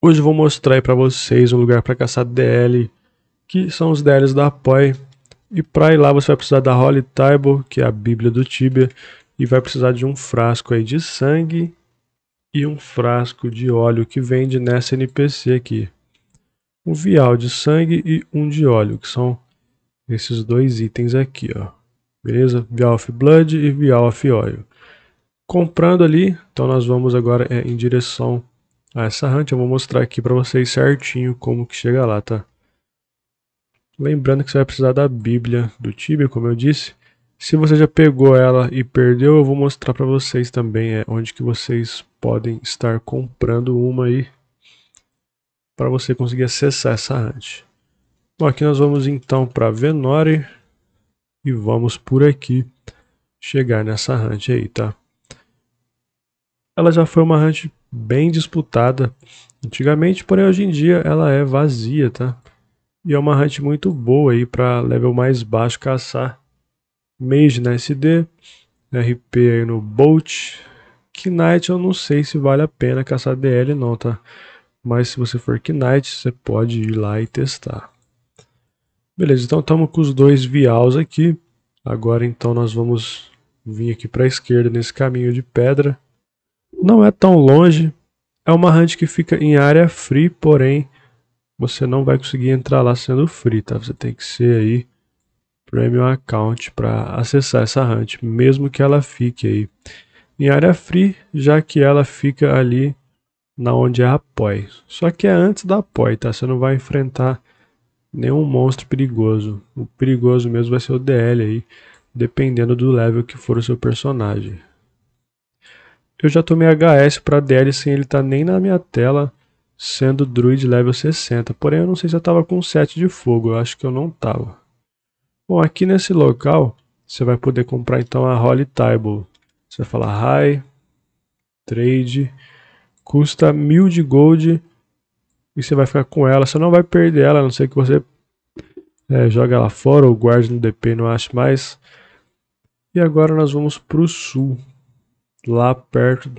Hoje vou mostrar para vocês um lugar para caçar DL, que são os DLs da Poi. E para ir lá você vai precisar da Holy Table, que é a Bíblia do Tibia, e vai precisar de um frasco aí de sangue e um frasco de óleo que vende nessa NPC aqui. Um vial de sangue e um de óleo, que são esses dois itens aqui, ó. Beleza? Vial of Blood e Vial of Oil. Comprando ali, então nós vamos agora é, em direção ah, essa hunt eu vou mostrar aqui para vocês certinho como que chega lá, tá? Lembrando que você vai precisar da bíblia do Tibia, como eu disse. Se você já pegou ela e perdeu, eu vou mostrar para vocês também é, onde que vocês podem estar comprando uma aí para você conseguir acessar essa hunt. Bom, aqui nós vamos então para Venore e vamos por aqui chegar nessa hunt aí, tá? ela já foi uma hunt bem disputada antigamente, porém hoje em dia ela é vazia, tá? E é uma hunt muito boa aí para level mais baixo caçar. Mage na SD, RP aí no Bolt. Knight eu não sei se vale a pena caçar DL não, tá? Mas se você for Knight, você pode ir lá e testar. Beleza, então estamos com os dois vials aqui. Agora então nós vamos vir aqui para a esquerda nesse caminho de pedra não é tão longe. É uma hunt que fica em área free, porém você não vai conseguir entrar lá sendo free, tá? Você tem que ser aí premium account para acessar essa hunt, mesmo que ela fique aí em área free, já que ela fica ali na onde é a poi. Só que é antes da poi, tá? Você não vai enfrentar nenhum monstro perigoso. O perigoso mesmo vai ser o DL aí, dependendo do level que for o seu personagem. Eu já tomei HS para DL sem ele tá nem na minha tela, sendo druid level 60. Porém, eu não sei se eu estava com 7 de fogo, eu acho que eu não estava. Bom, aqui nesse local, você vai poder comprar então a Holy Table. Você vai falar High, Trade, custa 1000 de gold e você vai ficar com ela. Você não vai perder ela, a não ser que você é, joga ela fora ou guarde no DP não acho mais. E agora nós vamos para o sul lá perto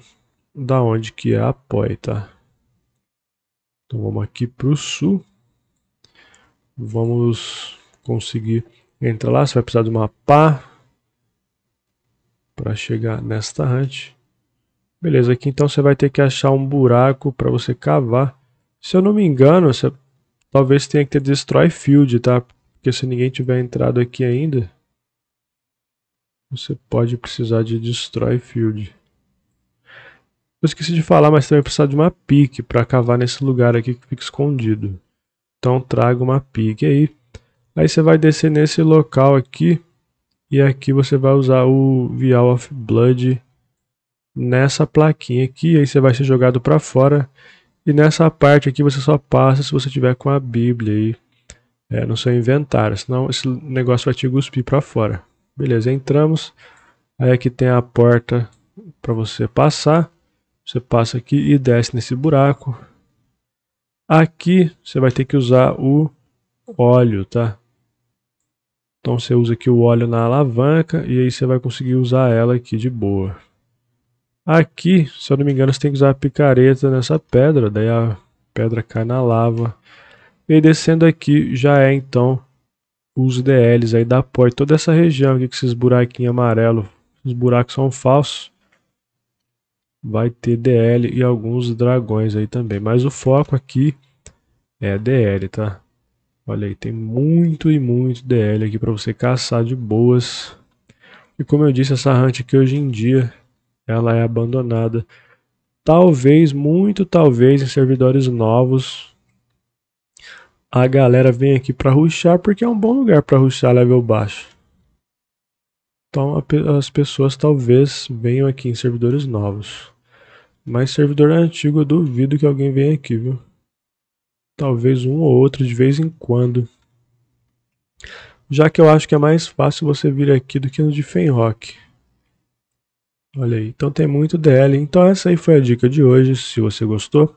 da onde que é a Apoi, tá? Então vamos aqui para o sul. Vamos conseguir entrar lá. Você vai precisar de uma pá para chegar nesta hunt. Beleza, aqui então você vai ter que achar um buraco para você cavar. Se eu não me engano, você talvez tenha que ter Destroy Field, tá? Porque se ninguém tiver entrado aqui ainda... Você pode precisar de Destroy Field. Eu esqueci de falar, mas também precisa de uma pique para cavar nesse lugar aqui que fica escondido. Então traga uma pique aí. Aí você vai descer nesse local aqui. E aqui você vai usar o Vial of Blood nessa plaquinha aqui. Aí você vai ser jogado para fora. E nessa parte aqui você só passa se você tiver com a Bíblia aí é, no seu inventário. Senão esse negócio vai te cuspir para fora. Beleza, entramos. Aí aqui tem a porta para você passar. Você passa aqui e desce nesse buraco. Aqui você vai ter que usar o óleo, tá? Então você usa aqui o óleo na alavanca e aí você vai conseguir usar ela aqui de boa. Aqui, se eu não me engano, você tem que usar a picareta nessa pedra, daí a pedra cai na lava. E descendo aqui já é então os DLs aí da POI, toda essa região aqui com esses buraquinhos amarelos, os buracos são falsos, vai ter DL e alguns dragões aí também, mas o foco aqui é DL, tá? Olha aí, tem muito e muito DL aqui para você caçar de boas. E como eu disse, essa hunt aqui hoje em dia, ela é abandonada. Talvez, muito talvez, em servidores novos, a galera vem aqui para ruxar porque é um bom lugar para ruxar level baixo. Então as pessoas talvez venham aqui em servidores novos. Mas servidor antigo eu duvido que alguém venha aqui, viu? Talvez um ou outro de vez em quando. Já que eu acho que é mais fácil você vir aqui do que no de Fenrock. Olha aí, então tem muito DL. Então essa aí foi a dica de hoje. Se você gostou,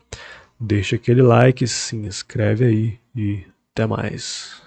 Deixa aquele like, se inscreve aí e até mais.